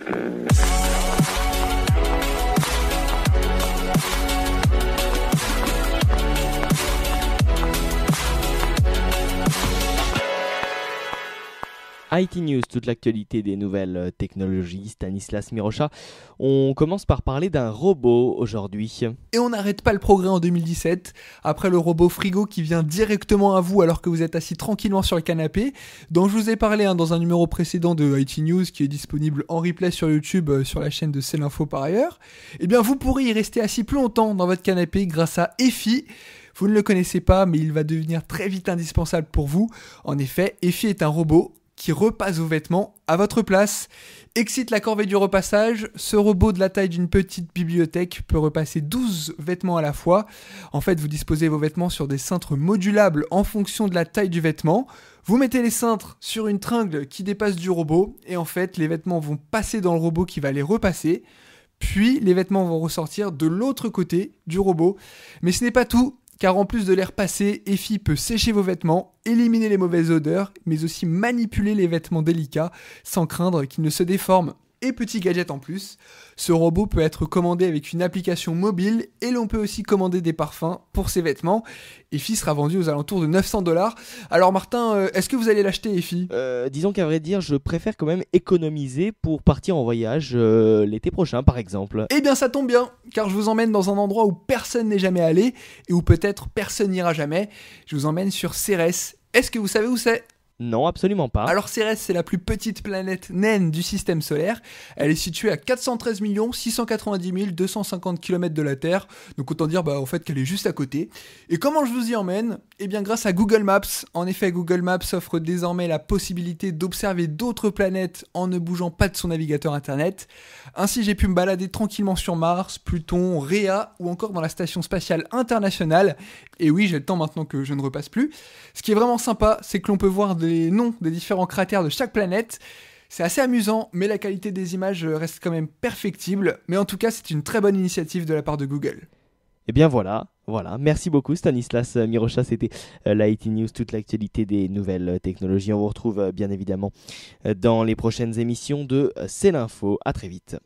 Mm-hmm. IT News, toute l'actualité des nouvelles euh, technologies, Stanislas Mirocha. On commence par parler d'un robot aujourd'hui. Et on n'arrête pas le progrès en 2017. Après le robot frigo qui vient directement à vous alors que vous êtes assis tranquillement sur le canapé, dont je vous ai parlé hein, dans un numéro précédent de IT News qui est disponible en replay sur YouTube euh, sur la chaîne de C'est l'info par ailleurs, eh bien vous pourrez y rester assis plus longtemps dans votre canapé grâce à EFI. Vous ne le connaissez pas, mais il va devenir très vite indispensable pour vous. En effet, EFI est un robot qui repasse vos vêtements à votre place. Excite la corvée du repassage. Ce robot de la taille d'une petite bibliothèque peut repasser 12 vêtements à la fois. En fait, vous disposez vos vêtements sur des cintres modulables en fonction de la taille du vêtement. Vous mettez les cintres sur une tringle qui dépasse du robot et en fait, les vêtements vont passer dans le robot qui va les repasser. Puis les vêtements vont ressortir de l'autre côté du robot. Mais ce n'est pas tout, car en plus de l'air passé, Effie peut sécher vos vêtements, éliminer les mauvaises odeurs, mais aussi manipuler les vêtements délicats sans craindre qu'ils ne se déforment et petit gadget en plus. Ce robot peut être commandé avec une application mobile et l'on peut aussi commander des parfums pour ses vêtements. Effie sera vendu aux alentours de 900 dollars. Alors Martin, euh, est-ce que vous allez l'acheter Effie euh, Disons qu'à vrai dire, je préfère quand même économiser pour partir en voyage euh, l'été prochain par exemple. Eh bien ça tombe bien, car je vous emmène dans un endroit où personne n'est jamais allé et où peut-être personne n'ira jamais. Je vous emmène sur Ceres. Est-ce que vous savez où c'est non, absolument pas. Alors Cérès, c'est la plus petite planète naine du système solaire. Elle est située à 413 690 250 km de la Terre. Donc autant dire bah, en fait qu'elle est juste à côté. Et comment je vous y emmène eh bien, grâce à Google Maps, en effet, Google Maps offre désormais la possibilité d'observer d'autres planètes en ne bougeant pas de son navigateur internet. Ainsi, j'ai pu me balader tranquillement sur Mars, Pluton, Rhea ou encore dans la station spatiale internationale. Et oui, j'ai le temps maintenant que je ne repasse plus. Ce qui est vraiment sympa, c'est que l'on peut voir les noms des différents cratères de chaque planète. C'est assez amusant, mais la qualité des images reste quand même perfectible. Mais en tout cas, c'est une très bonne initiative de la part de Google. Et eh bien voilà, voilà, merci beaucoup Stanislas euh, Mirocha, c'était euh, l'IT News, toute l'actualité des nouvelles euh, technologies. On vous retrouve bien évidemment dans les prochaines émissions de C'est l'info. À très vite.